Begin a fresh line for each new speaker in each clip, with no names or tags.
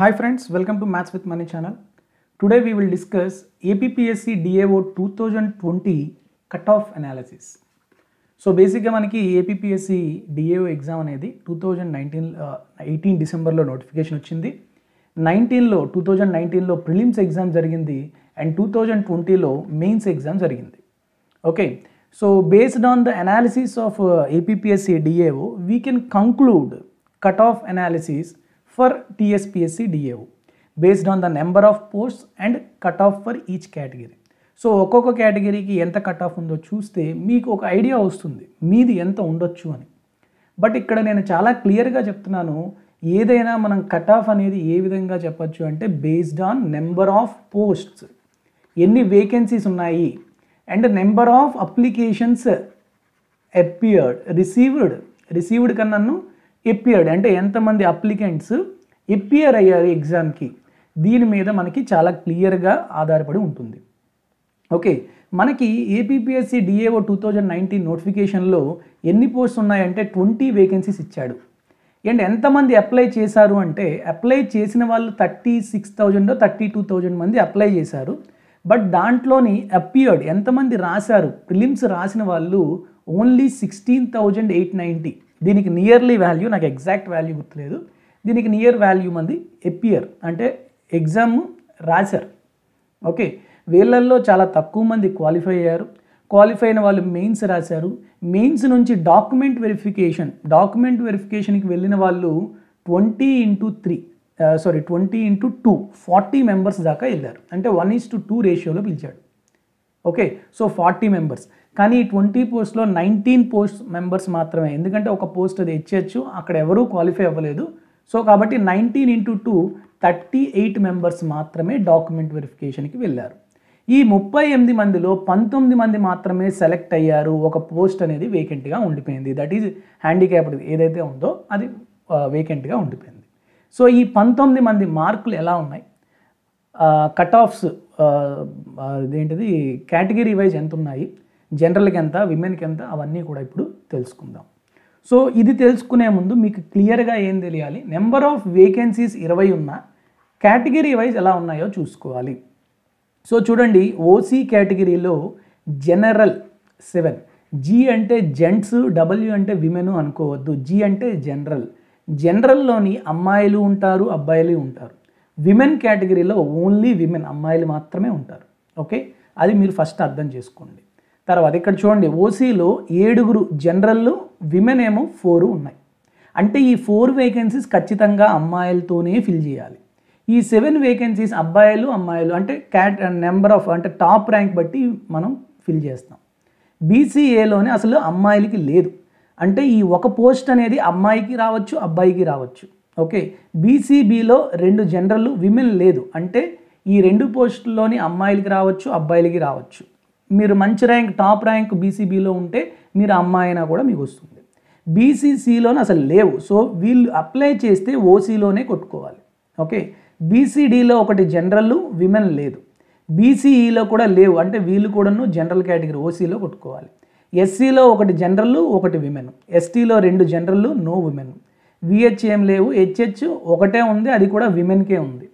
Hi friends welcome to friends, with to Maths today we will discuss we DAO two thousand twenty cut off analysis. So బేసిక్గా మనకి APPSC DAO exam అనేది two thousand nineteen eighteen డిసెంబర్లో notification వచ్చింది నైన్టీన్లో two thousand నైన్టీన్లో prelims exam జరిగింది and two thousand ట్వంటీలో mains exam జరిగింది okay so based on the analysis of APPSC DAO we can conclude cut off analysis for for DAO based on the number of of and cut off for each category. So ఒక్కొక్క కేటగిరీకి ఎంత cut off ఉందో చూస్తే మీకు ఒక idea వస్తుంది మీది ఎంత ఉండొచ్చు అని బట్ ఇక్కడ నేను చాలా క్లియర్గా చెప్తున్నాను ఏదైనా మనం కట్ ఆఫ్ అనేది ఏ విధంగా చెప్పచ్చు అంటే based on number of posts ఎన్ని వేకెన్సీస్ ఉన్నాయి and number of applications appeared received received కన్నాను ఎప్పియర్డ్ అంటే ఎంతమంది అప్లికెంట్స్ ఎప్పియర్ అయ్యారు ఎగ్జామ్కి దీని మీద మనకి చాలా క్లియర్గా ఆధారపడి ఉంటుంది ఓకే మనకి APPSC DAO two thousand nineteen నోటిఫికేషన్లో ఎన్ని పోస్ట్స్ ఉన్నాయంటే ట్వంటీ వేకెన్సీస్ ఇచ్చాడు అండ్ ఎంతమంది అప్లై చేశారు అంటే అప్లై చేసిన వాళ్ళు thirty six thousand thirty two thousand మంది అప్లై చేశారు బట్ దాంట్లోని అప్పియర్డ్ ఎంతమంది రాశారు ప్రిలిమ్స్ రాసిన వాళ్ళు only sixteen thousand eight ninety దీనికి నియర్లీ వాల్యూ నాకు ఎగ్జాక్ట్ వాల్యూ గుర్తులేదు దీనికి నియర్ వాల్యూ మంది ఎపియర్ అంటే ఎగ్జామ్ రాశారు ఓకే వీళ్ళల్లో చాలా తక్కువ మంది క్వాలిఫై అయ్యారు క్వాలిఫై అయిన వాళ్ళు మెయిన్స్ రాశారు మెయిన్స్ నుంచి డాక్యుమెంట్ వెరిఫికేషన్ డాక్యుమెంట్ వెరిఫికేషన్కి వెళ్ళిన వాళ్ళు twenty into three sorry twenty into two forty members దాకా వెళ్ళారు అంటే వన్ ఈస్ టు టూ రేషియోలో పిలిచాడు ఓకే సో ఫార్టీ మెంబర్స్ కానీ ఈ ట్వంటీ పోస్ట్లో నైన్టీన్ పోస్ట్ మెంబర్స్ మాత్రమే ఎందుకంటే ఒక పోస్ట్ అది ఇచ్చేయచ్చు అక్కడ ఎవరూ క్వాలిఫై అవ్వలేదు సో కాబట్టి nineteen into two thirty eight members మాత్రమే డాక్యుమెంట్ వెరిఫికేషన్కి వెళ్ళారు ఈ ముప్పై ఎనిమిది మందిలో పంతొమ్మిది మంది మాత్రమే సెలెక్ట్ అయ్యారు ఒక పోస్ట్ అనేది వేకెంట్గా ఉండిపోయింది దట్ ఈజ్ హ్యాండిక్యాప్డ్ ఏదైతే ఉందో అది వేకెంట్గా ఉండిపోయింది సో ఈ పంతొమ్మిది మంది మార్కులు ఎలా ఉన్నాయి కట్ ఆఫ్స్ ఏంటిది కేటగిరీ వైజ్ ఎంత ఉన్నాయి జనరల్కి ఎంత విమెన్కి ఎంత అవన్నీ కూడా ఇప్పుడు తెలుసుకుందాం సో ఇది తెలుసుకునే ముందు మీకు క్లియర్గా ఏం తెలియాలి నెంబర్ ఆఫ్ వేకెన్సీస్ ఇరవై ఉన్న కేటగిరీ వైజ్ ఎలా ఉన్నాయో చూసుకోవాలి సో చూడండి ఓసీ కేటగిరీలో జనరల్ సెవెన్ జీ అంటే జెంట్స్ డబ్ల్యూ అంటే విమెన్ అనుకోవద్దు జీ అంటే జనరల్ జనరల్లోని అమ్మాయిలు ఉంటారు అబ్బాయిలు ఉంటారు విమెన్ కేటగిరీలో ఓన్లీ విమెన్ అమ్మాయిలు మాత్రమే ఉంటారు ఓకే అది మీరు ఫస్ట్ అర్థం చేసుకోండి తర్వాత ఇక్కడ చూడండి ఓసీలో ఏడుగురు జనరల్లు విమెన్ ఏమో ఫోర్ ఉన్నాయి అంటే ఈ ఫోర్ వేకెన్సీస్ ఖచ్చితంగా అమ్మాయిలతోనే ఫిల్ చేయాలి ఈ సెవెన్ వేకెన్సీస్ అబ్బాయిలు అమ్మాయిలు అంటే క్యాట్ నెంబర్ ఆఫ్ అంటే టాప్ ర్యాంక్ బట్టి మనం ఫిల్ చేస్తాం బీసీఏలోనే అసలు అమ్మాయిలకి లేదు అంటే ఈ ఒక పోస్ట్ అనేది అమ్మాయికి రావచ్చు అబ్బాయికి రావచ్చు ఓకే బీసీబీలో రెండు జనరల్ విమెన్ లేదు అంటే ఈ రెండు పోస్టుల్లోని అమ్మాయిలకి రావచ్చు అబ్బాయిలకి రావచ్చు మీరు మంచి ర్యాంక్ టాప్ ర్యాంక్ బీసీబీలో ఉంటే మీరు అమ్మాయి అయినా కూడా మీకు వస్తుంది బీసీసీలోనే అసలు లేవు సో వీళ్ళు అప్లై చేస్తే ఓసీలోనే కొట్టుకోవాలి ఓకే బీసీడీలో ఒకటి జనరల్ విమెన్ లేదు బీసీఈలో e కూడా లేవు అంటే వీళ్ళు కూడాను జనరల్ కేటగిరీ ఓసీలో కొట్టుకోవాలి ఎస్సీలో ఒకటి జనరల్ ఒకటి విమెన్ ఎస్టీలో రెండు జనరల్ నో విమెన్ విహెచ్ ఏం లేవు హెచ్హెచ్ ఒకటే ఉంది అది కూడా విమెన్కే ఉంది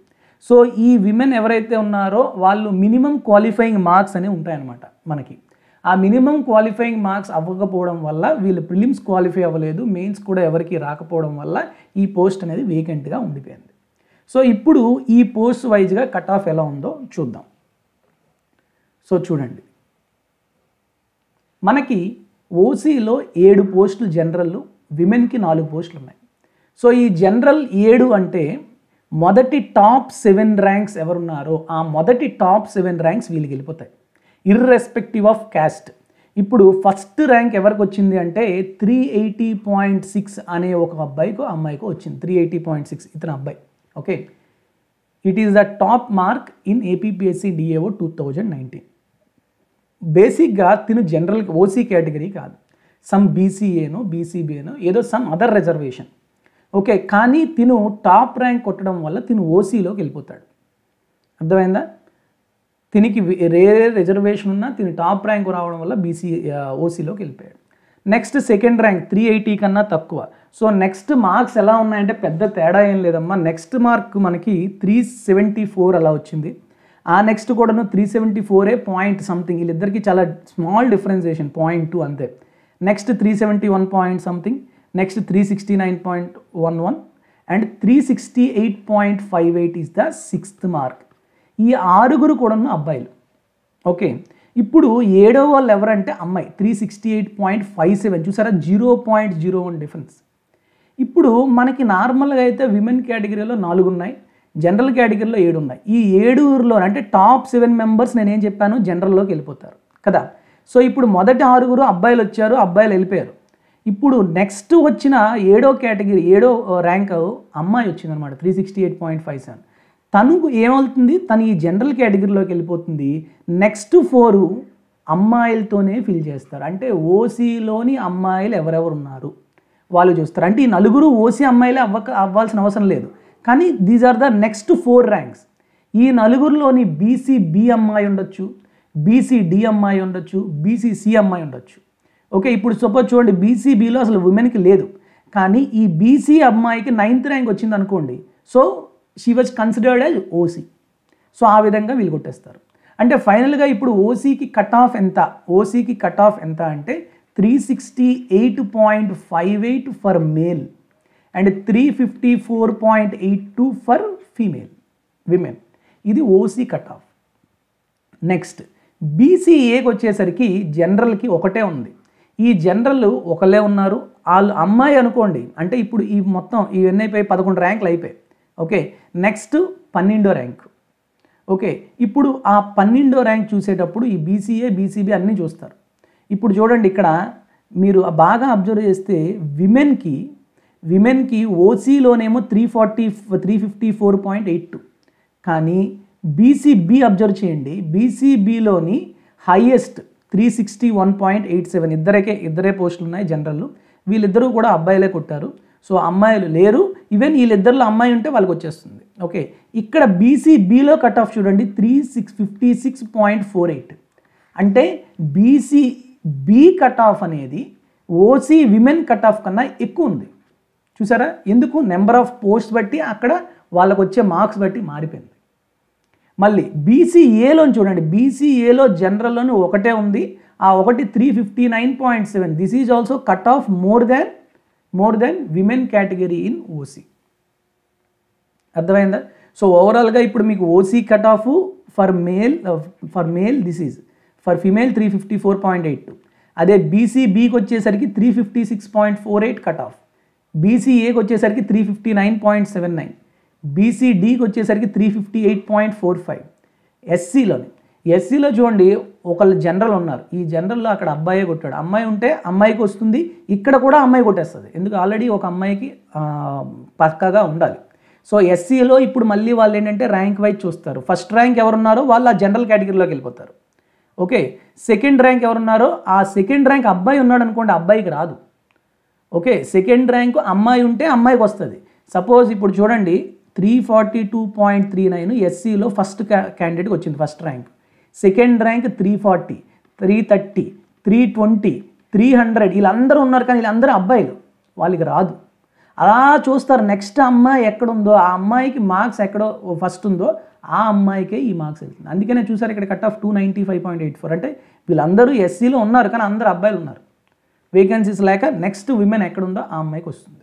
సో ఈ విమెన్ ఎవరైతే ఉన్నారో వాళ్ళు మినిమం క్వాలిఫైయింగ్ మార్క్స్ అనేవి ఉంటాయన్నమాట మనకి ఆ మినిమం క్వాలిఫైయింగ్ మార్క్స్ అవ్వకపోవడం వల్ల వీళ్ళు ప్రిలిమ్స్ క్వాలిఫై అవ్వలేదు మెయిన్స్ కూడా ఎవరికి రాకపోవడం వల్ల ఈ పోస్ట్ అనేది వేకెంట్గా ఉండిపోయింది సో ఇప్పుడు ఈ పోస్ట్ వైజ్గా కట్ ఆఫ్ ఎలా ఉందో చూద్దాం సో చూడండి మనకి ఓసీలో ఏడు పోస్టులు జనరల్ విమెన్కి నాలుగు పోస్టులు ఉన్నాయి సో ఈ జనరల్ ఏడు అంటే మొదటి టాప్ సెవెన్ ర్యాంక్స్ ఎవరున్నారో ఆ మొదటి టాప్ సెవెన్ ర్యాంక్స్ వీళ్ళు వెళ్ళిపోతాయి ఇర్రెస్పెక్టివ్ ఆఫ్ క్యాస్ట్ ఇప్పుడు ఫస్ట్ ర్యాంక్ ఎవరికి వచ్చింది అంటే త్రీ ఎయిటీ పాయింట్ సిక్స్ అనే ఒక అబ్బాయికి అమ్మాయికి వచ్చింది త్రీ ఎయిటీ పాయింట్ సిక్స్ ఇతను అబ్బాయి okay it is the top mark in APPSC DAO two thousand nineteen బేసిక్గా తిను జనరల్ ఓసీ కేటగిరీ కాదు సమ్ బీసీఏనో బీసీబీఏనో ఏదో సమ్ అదర్ రిజర్వేషన్ ఓకే కానీ తిను టాప్ ర్యాంక్ కొట్టడం వల్ల తిను ఓసీలోకి వెళ్ళిపోతాడు అర్థమైందా తినికి రేరే రిజర్వేషన్ ఉన్నా తిని టాప్ ర్యాంక్ రావడం వల్ల బీసీ ఓసీలోకి వెళ్ళిపోయాడు next second rank three eighty కన్నా తక్కువ సో నెక్స్ట్ మార్క్స్ ఎలా ఉన్నాయంటే పెద్ద తేడా ఏం లేదమ్మా నెక్స్ట్ మార్క్ మనకి త్రీ సెవెంటీ ఫోర్ అలా వచ్చింది ఆ నెక్స్ట్ కూడాను త్రీ సెవెంటీ ఫోరే పాయింట్ సంథింగ్ వీళ్ళిద్దరికి చాలా స్మాల్ డిఫరెన్సేషన్ పాయింట్ టూ అంతే next three seventy one point something next three sixty nine point one one and three sixty eight point five eight is the sixth mark ఈ ఆరుగురు కూడా ఉన్న అబ్బాయిలు okay ఇప్పుడు ఏడో వాళ్ళు ఎవరంటే అమ్మాయి three sixty eight point five seven చూసారా zero point zero one difference ఇప్పుడు మనకి నార్మల్గా అయితే విమెన్ కేటగిరీలో నాలుగు ఉన్నాయి జనరల్ కేటగిరీలో ఏడు ఉన్నాయి ఈ ఏడుగురులో అంటే టాప్ సెవెన్ మెంబర్స్ నేనేం చెప్పాను జనరల్లోకి వెళ్ళిపోతారు కదా సో ఇప్పుడు మొదటి ఆరుగురు అబ్బాయిలు వచ్చారు అబ్బాయిలు వెళ్ళిపోయారు ఇప్పుడు నెక్స్ట్ వచ్చిన ఏడో కేటగిరీ ఏడో ర్యాంక్ అమ్మాయి వచ్చిందనమాట three sixty eight point five seven తనకు ఏమవుతుంది తను ఈ జనరల్ కేటగిరీలోకి వెళ్ళిపోతుంది నెక్స్ట్ ఫోరు అమ్మాయిలతోనే ఫిల్ చేస్తారు అంటే ఓసీలోని అమ్మాయిలు ఎవరెవరు ఉన్నారు వాళ్ళు చూస్తారు అంటే ఈ నలుగురు ఓసీ అమ్మాయిలే అవ్వక అవ్వాల్సిన అవసరం లేదు కానీ these are the next four ranks ఈ నలుగురిలోని బీసీ బి అమ్మాయి ఉండొచ్చు బీసీ డి అమ్మాయి ఉండొచ్చు బీసీ సి అమ్మాయి ఉండొచ్చు ఓకే ఇప్పుడు సపోజ్ చూడండి బీసీబీలో అసలు ఉమెన్కి లేదు కానీ ఈ బీసీ అమ్మాయికి నైన్త్ ర్యాంక్ వచ్చింది అనుకోండి so she was considered as OC so ఆ విధంగా వీళ్ళు కొట్టేస్తారు అంటే ఫైనల్గా ఇప్పుడు ఓసీకి కట్ ఆఫ్ ఎంత ఓసీకి కట్ ఆఫ్ ఎంత అంటే three sixty eight point five eight for male and three fifty four point eight two for female women ఇది ఓసీ కట్ ఆఫ్ నెక్స్ట్ బీసీఏకి వచ్చేసరికి జనరల్కి ఒకటే ఉంది ఈ జనరల్ ఒకళ్ళే ఉన్నారు వాళ్ళు అమ్మాయి అనుకోండి అంటే ఇప్పుడు ఈ మొత్తం ఇవన్నీ అయిపోయి పదకొండు ర్యాంకులు అయిపోయాయి ఓకే నెక్స్ట్ పన్నెండో ర్యాంక్ ఓకే ఇప్పుడు ఆ పన్నెండో ర్యాంక్ చూసేటప్పుడు ఈ బీసీఏ బీసీబీ అన్నీ చూస్తారు ఇప్పుడు చూడండి ఇక్కడ మీరు బాగా అబ్జర్వ్ చేస్తే విమెన్కి విమెన్కి ఓసీలోనేమో three forty three fifty four point eight two కానీ బీసీబీ అబ్జర్వ్ చేయండి బీసీబీలోని highest three sixty one point eight seven ఇద్దరికే ఇద్దరే పోస్టులు ఉన్నాయి జనరల్లు వీళ్ళిద్దరూ కూడా అబ్బాయిలే కొట్టారు సో అమ్మాయిలు లేరు ఈవెన్ వీళ్ళిద్దరిలో అమ్మాయి ఉంటే వాళ్ళకి వచ్చేస్తుంది ఓకే ఇక్కడ బీసీ బీలో కట్ ఆఫ్ చూడండి three six fifty six point four eight అంటే బీసీ బీ కట్ ఆఫ్ అనేది ఓసీ విమెన్ కట్ ఆఫ్ కన్నా ఎక్కువ ఉంది చూసారా ఎందుకు నెంబర్ ఆఫ్ పోస్ట్ బట్టి అక్కడ వాళ్ళకు వచ్చే మార్క్స్ బట్టి మారిపోయింది మళ్ళీ బీసీఏలోని చూడండి బీసీఏలో జనరల్లోని ఒకటే ఉంది ఆ ఒకటి three fifty nine point seven this is also cut off more than more than women category in OC అర్థమైందా సో ఓవరాల్గా ఇప్పుడు మీకు OC cut off for male for male this is for female three fifty four point eight two అదే బీసీబీకి వచ్చేసరికి three fifty six point four eight cut off బీసీఏకి వచ్చేసరికి three fifty nine point seven nine బీసీడీకి వచ్చేసరికి three fifty eight point four five ఎస్సీలోని ఎస్సీలో చూడండి ఒకళ్ళు జనరల్ ఉన్నారు ఈ జనరల్లో అక్కడ అబ్బాయే కొట్టాడు అమ్మాయి ఉంటే అమ్మాయికి వస్తుంది ఇక్కడ కూడా అమ్మాయి కొట్టేస్తుంది ఎందుకు ఆల్రెడీ ఒక అమ్మాయికి పక్కగా ఉండాలి సో ఎస్సీలో ఇప్పుడు మళ్ళీ వాళ్ళు ఏంటంటే ర్యాంక్ వైజ్ చూస్తారు ఫస్ట్ ర్యాంక్ ఎవరున్నారో వాళ్ళు ఆ జనరల్ కేటగిరీలోకి వెళ్ళిపోతారు ఓకే సెకండ్ ర్యాంక్ ఎవరున్నారో ఆ సెకండ్ ర్యాంక్ అబ్బాయి ఉన్నాడు అనుకోండి అబ్బాయికి రాదు ఓకే సెకండ్ ర్యాంకు అమ్మాయి ఉంటే అమ్మాయికి వస్తుంది సపోజ్ ఇప్పుడు చూడండి three forty two point three nine ఎస్సీలో ఫస్ట్ క్యాండిడేట్కి వచ్చింది first rank second rank three forty three thirty three twenty three hundred వీళ్ళందరూ ఉన్నారు కానీ వీళ్ళందరూ అబ్బాయిలు వాళ్ళకి రాదు అలా చూస్తారు నెక్స్ట్ అమ్మాయి ఎక్కడుందో ఆ అమ్మాయికి మార్క్స్ ఎక్కడో ఫస్ట్ ఉందో ఆ అమ్మాయికే ఈ మార్క్స్ వెళ్తుంది అందుకనే చూసారు ఇక్కడ cut off two ninety five point eight four అంటే వీళ్ళందరూ ఎస్సీలో ఉన్నారు కానీ అందరూ అబ్బాయిలు ఉన్నారు వేకెన్సీస్ లేక నెక్స్ట్ విమెన్ ఎక్కడుందో ఆ అమ్మాయికి వస్తుంది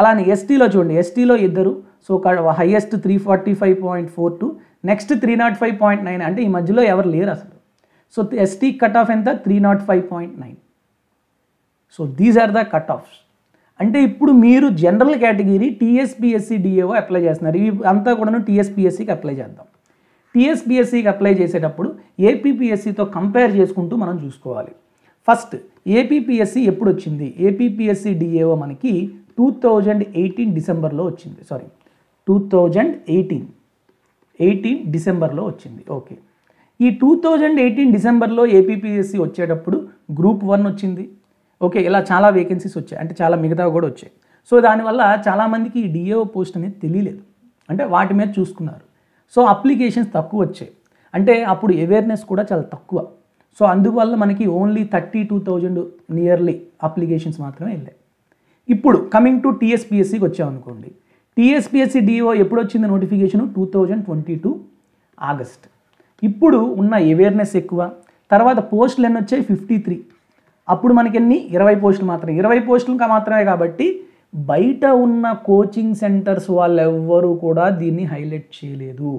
అలానే ఎస్టీలో చూడండి ఎస్టీలో ఇద్దరు so highest three forty five point four two next three not five point nine అంటే ఈ మధ్యలో ఎవరు లేరు అసలు సో ఎస్టీ కట్ ఆఫ్ ఎంత three not five point nine so these are the cut offs అంటే ఇప్పుడు మీరు general category TSPSC DAO apply చేస్తున్నారు ఇవి అంతా కూడాను టీఎస్పిఎస్సికి అప్లై చేద్దాం టీఎస్పిఎస్సికి అప్లై చేసేటప్పుడు ఏపీపీఎస్సితో కంపేర్ చేసుకుంటూ మనం చూసుకోవాలి ఫస్ట్ ఏపీపీఎస్సి ఎప్పుడు వచ్చింది ఏపీపీఎస్సి డిఏఓ మనకి టూ థౌజండ్ ఎయిటీన్ డిసెంబర్లో వచ్చింది sorry two thousand eighteen eighteen డిసెంబర్లో వచ్చింది ఓకే ఈ టూ థౌజండ్ ఎయిటీన్ డిసెంబర్లో ఏపీపీఎస్సి వచ్చేటప్పుడు గ్రూప్ వన్ వచ్చింది ఓకే ఇలా చాలా వేకెన్సీస్ వచ్చాయి అంటే చాలా మిగతా కూడా వచ్చాయి సో దానివల్ల చాలామందికి ఈ డిఏఓ పోస్ట్ అనేది తెలియలేదు అంటే వాటి మీద చూసుకున్నారు సో అప్లికేషన్స్ తక్కువ వచ్చాయి అంటే అప్పుడు అవేర్నెస్ కూడా చాలా తక్కువ సో అందువల్ల మనకి only thirty two thousand nearly applications మాత్రమే వెళ్ళాయి ఇప్పుడు కమింగ్ టు టీఎస్పిఎస్సికి వచ్చామనుకోండి టీఎస్పిఎస్సి డిఓ e ఎప్పుడు వచ్చింది notification two thousand twenty two August ఇప్పుడు ఉన్న అవేర్నెస్ ఎక్కువ తర్వాత పోస్టులు ఎన్ని వచ్చాయి ఫిఫ్టీ త్రీ అప్పుడు మనకి ఎన్ని ఇరవై పోస్టులు మాత్రమే ఇరవై పోస్టులు మాత్రమే కాబట్టి బయట ఉన్న కోచింగ్ సెంటర్స్ వాళ్ళు ఎవ్వరూ కూడా దీన్ని హైలైట్ చేయలేదు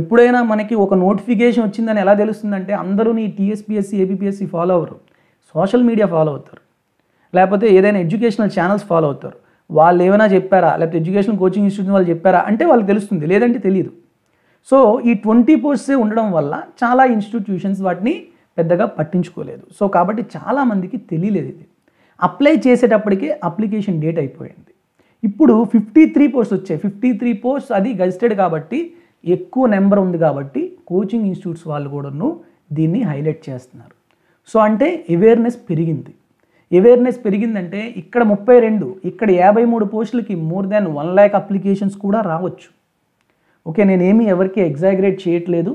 ఎప్పుడైనా మనకి ఒక నోటిఫికేషన్ వచ్చిందని ఎలా తెలుస్తుందంటే అందరూ నీ టీఎస్పిఎస్సి ఏబిపిఎస్సి ఫాలో అవ్వరు సోషల్ మీడియా ఫాలో అవుతారు లేకపోతే ఏదైనా ఎడ్యుకేషనల్ ఛానల్స్ ఫాలో అవుతారు వాళ్ళు ఏమైనా చెప్పారా లేకపోతే ఎడ్యుకేషన్ కోచింగ్ ఇన్స్టిట్యూట్ వాళ్ళు చెప్పారా అంటే వాళ్ళకి తెలుస్తుంది లేదంటే తెలియదు సో ఈ ట్వంటీ పోస్ట్సే ఉండడం వల్ల చాలా ఇన్స్టిట్యూషన్స్ వాటిని పెద్దగా పట్టించుకోలేదు సో కాబట్టి చాలామందికి తెలియలేదు ఇది అప్లై చేసేటప్పటికే అప్లికేషన్ డేట్ అయిపోయింది ఇప్పుడు ఫిఫ్టీ త్రీ పోస్ట్ వచ్చాయి ఫిఫ్టీ త్రీ పోస్ట్ అది గజిస్టెడ్ కాబట్టి ఎక్కువ నెంబర్ ఉంది కాబట్టి కోచింగ్ ఇన్స్టిట్యూట్స్ వాళ్ళు కూడాను దీన్ని హైలైట్ చేస్తున్నారు సో అంటే అవేర్నెస్ పెరిగింది అవేర్నెస్ పెరిగిందంటే ఇక్కడ ముప్పై రెండు ఇక్కడ యాభై మూడు పోస్టులకి more than one lakh applications కూడా రావచ్చు ఓకే నేనేమి ఎవరికి ఎగ్జాగరేట్ చేయట్లేదు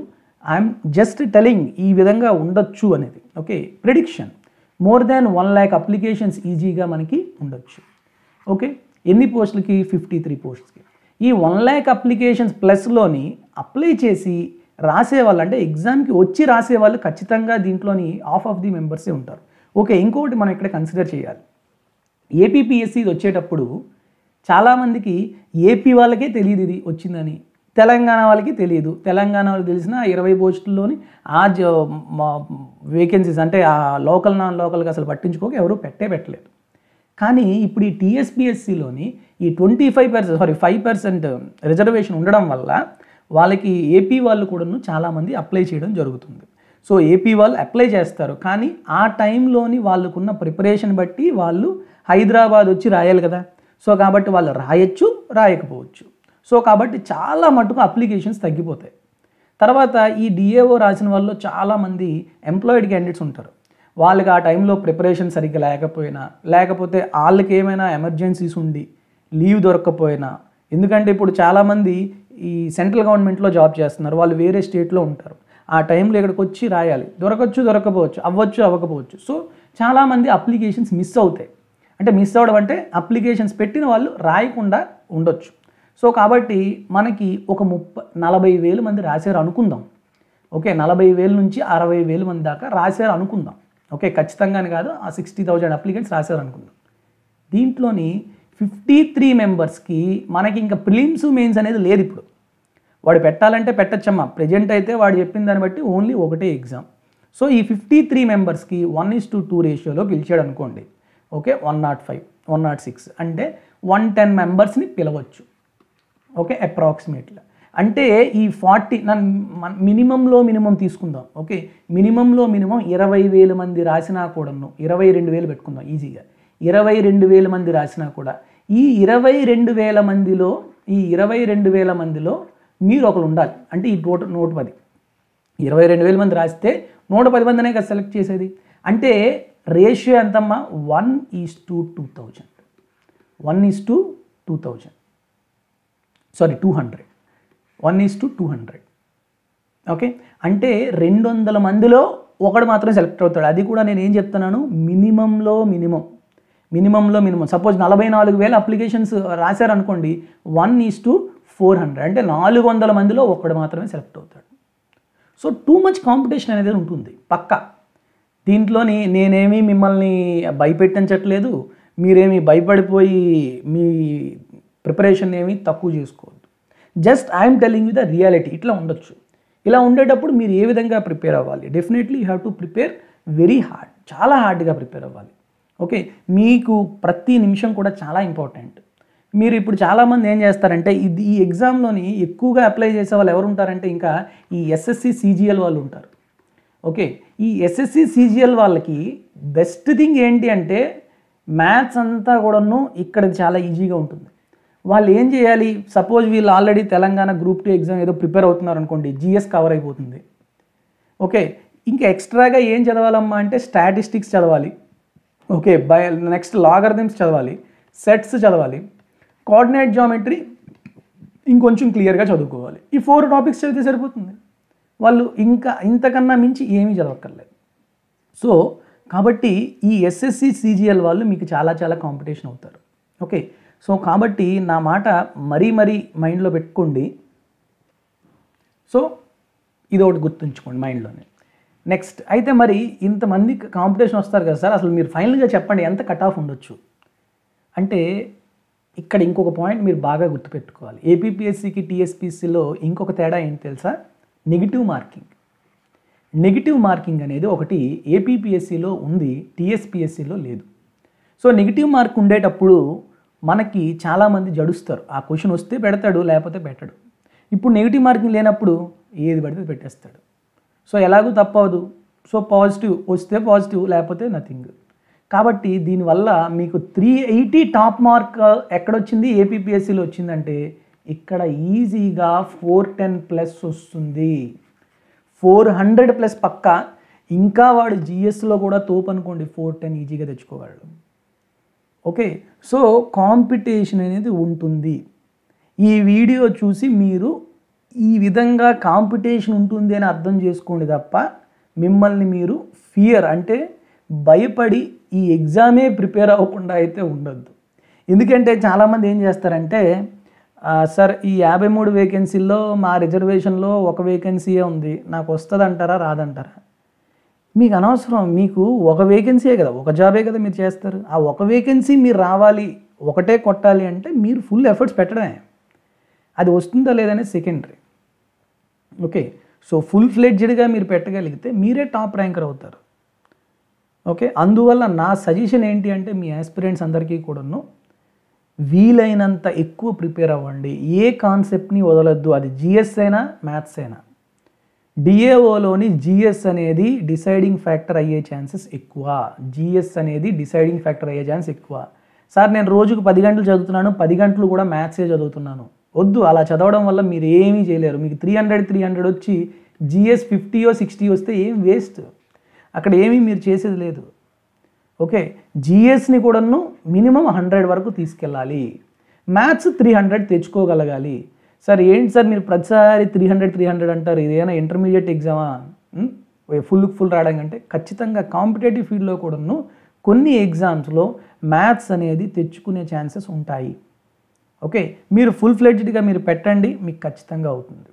ఐఎమ్ జస్ట్ టెలింగ్ ఈ విధంగా ఉండొచ్చు అనేది okay prediction more than one lakh applications ఈజీగా మనకి ఉండొచ్చు ఓకే ఎన్ని పోస్టులకి ఫిఫ్టీ త్రీ పోస్ట్స్కి ఈ వన్ ల్యాక్ అప్లికేషన్స్ ప్లస్లోని అప్లై చేసి రాసేవాళ్ళు అంటే ఎగ్జామ్కి వచ్చి రాసేవాళ్ళు ఖచ్చితంగా దీంట్లోని హాఫ్ ఆఫ్ ది మెంబర్సే ఉంటారు ఓకే ఇంకొకటి మనం ఇక్కడ కన్సిడర్ చేయాలి ఏపీపీఎస్సీ వచ్చేటప్పుడు చాలామందికి ఏపీ వాళ్ళకే తెలియదు ఇది వచ్చిందని తెలంగాణ వాళ్ళకి తెలియదు తెలంగాణ వాళ్ళు తెలిసిన ఇరవై పోస్టుల్లోని ఆ వేకెన్సీస్ అంటే ఆ లోకల్ నాన్ లోకల్గా అసలు పట్టించుకోక ఎవరు పెట్టే పెట్టలేదు కానీ ఇప్పుడు ఈ టీఎస్పిఎస్సిలోని ఈ twenty five percent sorry five percent reservation ఉండడం వల్ల వాళ్ళకి ఏపీ వాళ్ళు కూడాను చాలామంది అప్లై చేయడం జరుగుతుంది సో ఏపీ వాళ్ళు అప్లై చేస్తారు కానీ ఆ టైంలోని వాళ్ళకున్న ప్రిపరేషన్ బట్టి వాళ్ళు హైదరాబాద్ వచ్చి రాయాలి కదా సో కాబట్టి వాళ్ళు రాయొచ్చు రాయకపోవచ్చు సో కాబట్టి చాలా మటుకు అప్లికేషన్స్ తగ్గిపోతాయి తర్వాత ఈ డిఏఓ రాసిన వాళ్ళు చాలామంది ఎంప్లాయిడ్ క్యాండిడేట్స్ ఉంటారు వాళ్ళకి ఆ టైంలో ప్రిపరేషన్ సరిగ్గా లేకపోయినా లేకపోతే వాళ్ళకి ఏమైనా ఎమర్జెన్సీస్ ఉండి లీవ్ దొరకకపోయినా ఎందుకంటే ఇప్పుడు చాలామంది ఈ సెంట్రల్ గవర్నమెంట్లో జాబ్ చేస్తున్నారు వాళ్ళు వేరే స్టేట్లో ఉంటారు ఆ టైంలో ఇక్కడికి వచ్చి రాయాలి దొరకచ్చు దొరకపోవచ్చు అవ్వచ్చు అవ్వకపోవచ్చు సో చాలామంది అప్లికేషన్స్ మిస్ అవుతాయి అంటే మిస్ అవ్వడం అంటే అప్లికేషన్స్ పెట్టిన వాళ్ళు రాయకుండా ఉండొచ్చు సో కాబట్టి మనకి ఒక ముప్పై నలభై వేలు మంది రాశారు అనుకుందాం ఓకే నలభై వేల నుంచి అరవై వేల మంది దాకా రాశారు అనుకుందాం ఓకే ఖచ్చితంగానే కాదు ఆ సిక్స్టీ థౌజండ్ అప్లికెంట్స్ రాశారు అనుకుందాం దీంట్లోని ఫిఫ్టీ త్రీ మెంబర్స్కి మనకి ఇంకా ప్రిలిమ్స్ మెయిన్స్ అనేది లేదు ఇప్పుడు వాడు పెట్టాలంటే పెట్టచ్చమ్మా ప్రజెంట్ అయితే వాడు చెప్పిన దాన్ని బట్టి ఓన్లీ ఒకటే ఎగ్జామ్ సో ఈ ఫిఫ్టీ త్రీ మెంబర్స్కి వన్ ఇస్ టు టూ రేషియోలో పిలిచాడు అనుకోండి okay one not five one not six అంటే వన్ టెన్ మెంబర్స్ని పిలవచ్చు ఓకే అప్రాక్సిమేట్గా అంటే ఈ ఫార్టీ నన్ను మినిమంలో మినిమం తీసుకుందాం ఓకే మినిమంలో మినిమం ఇరవై వేల మంది రాసినా కూడాను ఇరవై రెండు వేలు పెట్టుకుందాం ఈజీగా ఇరవై రెండు వేల మంది రాసినా కూడా ఈ ఇరవై రెండు వేల మందిలో ఈ ఇరవై రెండు వేల మందిలో మీరు ఒకరు ఉండాలి అంటే ఈ నూట నూట పది ఇరవై రెండు వేల మంది రాస్తే నూట పది మందినే కదా సెలెక్ట్ చేసేది అంటే రేషియో ఎంతమ్మా one is to two thousand one is to two thousand sorry two hundred one is to two hundred okay అంటే రెండు వందల మందిలో ఒకడు మాత్రం సెలెక్ట్ అవుతాడు అది కూడా నేను ఏం చెప్తున్నాను మినిమంలో మినిమం మినిమంలో మినిమం సపోజ్ నలభై నాలుగు వేల అప్లికేషన్స్ రాశారనుకోండి one is to four hundred అంటే నాలుగు వందల మందిలో ఒక్కడు మాత్రమే సెలెక్ట్ అవుతాడు సో టూ మచ్ కాంపిటీషన్ అనేది ఉంటుంది పక్క దీంట్లోని నేనేమి మిమ్మల్ని భయపెట్టించట్లేదు మీరేమి భయపడిపోయి మీ ప్రిపరేషన్ ఏమి తక్కువ చేసుకోవద్దు just I'm telling you the reality ఇట్లా ఉండొచ్చు ఇలా ఉండేటప్పుడు మీరు ఏ విధంగా ప్రిపేర్ అవ్వాలి definitely you have to prepare very hard చాలా హార్డ్గా ప్రిపేర్ అవ్వాలి ఓకే మీకు ప్రతి నిమిషం కూడా చాలా ఇంపార్టెంట్ మీరు ఇప్పుడు చాలామంది ఏం చేస్తారంటే ఇది ఈ ఎగ్జామ్లోని ఎక్కువగా అప్లై చేసే వాళ్ళు ఎవరు ఉంటారంటే ఇంకా ఈ ఎస్ఎస్సి సీజీఎల్ వాళ్ళు ఉంటారు ఓకే ఈ ఎస్ఎస్సి సీజీఎల్ వాళ్ళకి బెస్ట్ థింగ్ ఏంటి అంటే మ్యాథ్స్ అంతా కూడాను ఇక్కడ చాలా ఈజీగా ఉంటుంది వాళ్ళు ఏం చేయాలి సపోజ్ వీళ్ళు already Telangana group two exam ఏదో ప్రిపేర్ అవుతున్నారు అనుకోండి జిఎస్ కవర్ అయిపోతుంది ఓకే ఇంకా ఎక్స్ట్రాగా ఏం చదవాలమ్మా అంటే స్టాటిస్టిక్స్ చదవాలి ఓకే బై నెక్స్ట్ లాగర్థమ్స్ చదవాలి సెట్స్ చదవాలి కోఆర్డినేట్ జామెట్రీ ఇంకొంచెం క్లియర్గా చదువుకోవాలి ఈ ఫోర్ టాపిక్స్ చదివితే సరిపోతుంది వాళ్ళు ఇంకా ఇంతకన్నా మించి ఏమీ చదవక్కర్లేదు సో కాబట్టి ఈ ఎస్ఎస్సి సిజిఎల్ వాళ్ళు మీకు చాలా చాలా కాంపిటీషన్ అవుతారు ఓకే సో కాబట్టి నా మాట మరీ మరీ మైండ్లో పెట్టుకోండి సో ఇది ఒకటి గుర్తుంచుకోండి మైండ్లోనే నెక్స్ట్ అయితే మరి ఇంతమంది కాంపిటీషన్ వస్తారు కదా సార్ అసలు మీరు ఫైనల్గా చెప్పండి ఎంత కట్ ఆఫ్ ఉండొచ్చు అంటే ఇక్కడ ఇంకొక పాయింట్ మీరు బాగా గుర్తుపెట్టుకోవాలి ఏపీపీఎస్సికి టీఎస్పీసీలో ఇంకొక తేడా ఏంటి తెలుసా నెగిటివ్ మార్కింగ్ నెగిటివ్ మార్కింగ్ అనేది ఒకటి ఏపీపీఎస్సిలో ఉంది టీఎస్పీఎస్సిలో లేదు సో నెగిటివ్ మార్క్ ఉండేటప్పుడు మనకి చాలామంది జడుస్తారు ఆ క్వశ్చన్ వస్తే పెడతాడు లేకపోతే పెట్టడు ఇప్పుడు నెగిటివ్ మార్కింగ్ లేనప్పుడు ఏది పడితే పెట్టేస్తాడు సో ఎలాగూ తప్పవదు సో పాజిటివ్ వస్తే పాజిటివ్ లేకపోతే నథింగ్ కాబట్టి దీనివల్ల మీకు త్రీ ఎయిటీ టాప్ మార్క్ ఎక్కడొచ్చింది ఏపీపీఎస్సీలో వచ్చిందంటే ఇక్కడ ఈజీగా ఫోర్ టెన్ ప్లస్ వస్తుంది ఫోర్ హండ్రెడ్ ప్లస్ పక్క ఇంకా వాడు జిఎస్లో కూడా తోపు అనుకోండి ఫోర్ టెన్ ఈజీగా తెచ్చుకోగలడు ఓకే సో కాంపిటీషన్ అనేది ఉంటుంది ఈ వీడియో చూసి మీరు ఈ విధంగా కాంపిటీషన్ ఉంటుంది అని అర్థం చేసుకోండి తప్ప మిమ్మల్ని మీరు ఫియర్ అంటే భయపడి ఈ ఎగ్జామే ప్రిపేర్ అవ్వకుండా అయితే ఉండొద్దు ఎందుకంటే చాలామంది ఏం చేస్తారంటే సార్ ఈ యాభై మూడు వేకెన్సీల్లో మా రిజర్వేషన్లో ఒక వేకెన్సీయే ఉంది నాకు వస్తుందంటారా రాదంటారా మీకు అనవసరం మీకు ఒక వేకెన్సీయే కదా ఒక జాబే కదా మీరు చేస్తారు ఆ ఒక వేకెన్సీ మీరు రావాలి ఒకటే కొట్టాలి అంటే మీరు ఫుల్ ఎఫర్ట్స్ పెట్టడమే అది వస్తుందా లేదనే సెకండరీ ఓకే సో ఫుల్ ఫ్లెడ్జ్డ్గా మీరు పెట్టగలిగితే మీరే టాప్ ర్యాంకర్ అవుతారు ఓకే అందువల్ల నా సజెషన్ ఏంటి అంటే మీ ఆస్పిరెంట్స్ అందరికీ కూడాను వీలైనంత ఎక్కువ ప్రిపేర్ అవ్వండి ఏ కాన్సెప్ట్ని వదలొద్దు అది జిఎస్ అయినా మ్యాథ్స్ అయినా డిఏఓలోని జిఎస్ అనేది డిసైడింగ్ ఫ్యాక్టర్ అయ్యే ఛాన్సెస్ ఎక్కువ జిఎస్ అనేది డిసైడింగ్ ఫ్యాక్టర్ అయ్యే ఛాన్స్ ఎక్కువ సార్ నేను రోజుకు పది గంటలు చదువుతున్నాను పది గంటలు కూడా మ్యాథ్సే చదువుతున్నాను వద్దు అలా చదవడం వల్ల మీరు ఏమీ చేయలేరు మీకు త్రీ హండ్రెడ్ త్రీ హండ్రెడ్ వచ్చి జిఎస్ ఫిఫ్టీయో సిక్స్టీ వస్తే ఏం వేస్ట్ అక్కడ ఏమీ మీరు చేసేది లేదు ఓకే జిఎస్ని కూడాను మినిమం హండ్రెడ్ వరకు తీసుకెళ్ళాలి మ్యాథ్స్ త్రీ హండ్రెడ్ తెచ్చుకోగలగాలి సార్ ఏంటి సార్ మీరు ప్రతిసారి త్రీ హండ్రెడ్ త్రీ హండ్రెడ్ అంటారు ఇదేనా ఇంటర్మీడియట్ ఎగ్జామా ఫుల్ ఫుల్ రావడం కంటే ఖచ్చితంగా కాంపిటేటివ్ ఫీల్డ్లో కూడాను కొన్ని ఎగ్జామ్స్లో మ్యాథ్స్ అనేది తెచ్చుకునే ఛాన్సెస్ ఉంటాయి ఓకే మీరు ఫుల్ ఫ్లెడ్జ్డ్గా మీరు పెట్టండి మీకు ఖచ్చితంగా అవుతుంది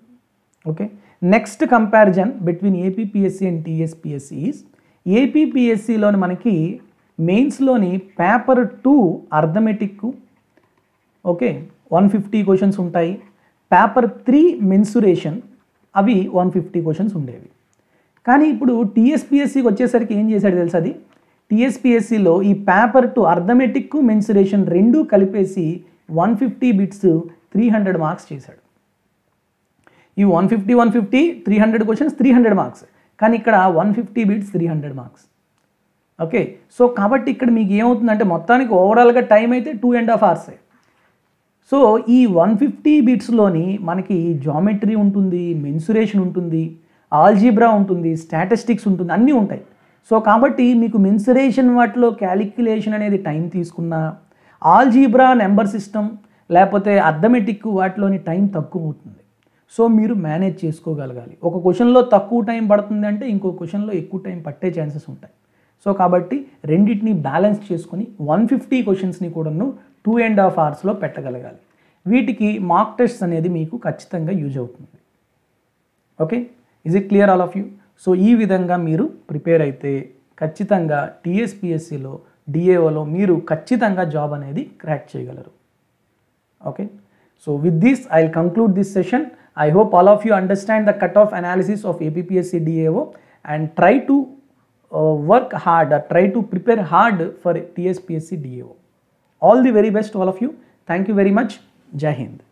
okay next comparison between APPSC and TSPSC is మనకి మెయిన్స్లోని paper two arithmetic okay one fifty questions ఉంటాయి పేపర్ త్రీ మెన్సురేషన్ అవి వన్ ఫిఫ్టీ క్వశ్చన్స్ ఉండేవి కానీ ఇప్పుడు టీఎస్పిఎస్సికి వచ్చేసరికి ఏం చేశాడు తెలుసు అది టీఎస్పిఎస్సిలో ఈ పేపర్ టు అర్థమెటిక్ మెన్సురేషన్ రెండూ కలిపేసి one fifty bits three hundred marks చేశాడు ఈ one fifty one fifty three hundred questions three hundred marks కానీ ఇక్కడ one fifty bits three hundred marks okay so కాబట్టి ఇక్కడ మీకు ఏమవుతుందంటే మొత్తానికి ఓవరాల్గా టైం అయితే టూ అండ్ హాఫ్ అవర్సే సో ఈ వన్ ఫిఫ్టీ బీట్స్లోని మనకి జామెట్రీ ఉంటుంది మెన్సురేషన్ ఉంటుంది ఆల్జీబ్రా ఉంటుంది స్టాటిస్టిక్స్ ఉంటుంది అన్నీ ఉంటాయి సో కాబట్టి మీకు మెన్సురేషన్ వాటిలో క్యాలిక్యులేషన్ అనేది టైం తీసుకున్నా ఆల్జీబ్రా నెంబర్ సిస్టమ్ లేకపోతే అర్థమెటిక్ వాటిలోని టైం తక్కువ అవుతుంది సో మీరు మేనేజ్ చేసుకోగలగాలి ఒక క్వశ్చన్లో తక్కువ టైం పడుతుంది అంటే ఇంకో క్వశ్చన్లో ఎక్కువ టైం పట్టే ఛాన్సెస్ ఉంటాయి సో కాబట్టి రెండింటిని బ్యాలెన్స్ చేసుకొని వన్ ఫిఫ్టీ క్వశ్చన్స్ని కూడాను టూ అండ్ హాఫ్ అవర్స్లో పెట్టగలగాలి వీటికి మాక్ టెస్ట్స్ అనేది మీకు ఖచ్చితంగా యూజ్ అవుతుంది okay is it clear all of you so ఈ విధంగా మీరు ప్రిపేర్ అయితే ఖచ్చితంగా టీఎస్పిఎస్సిలో డిఏఓలో మీరు ఖచ్చితంగా జాబ్ అనేది క్రాక్ చేయగలరు okay so with this I will conclude this session I hope all of you understand the cutoff analysis of APPSC DAO and try to uh, work hard or uh, try to prepare hard for TSPSC DAO. All the very best to all of you. Thank you very much. Jai Hind.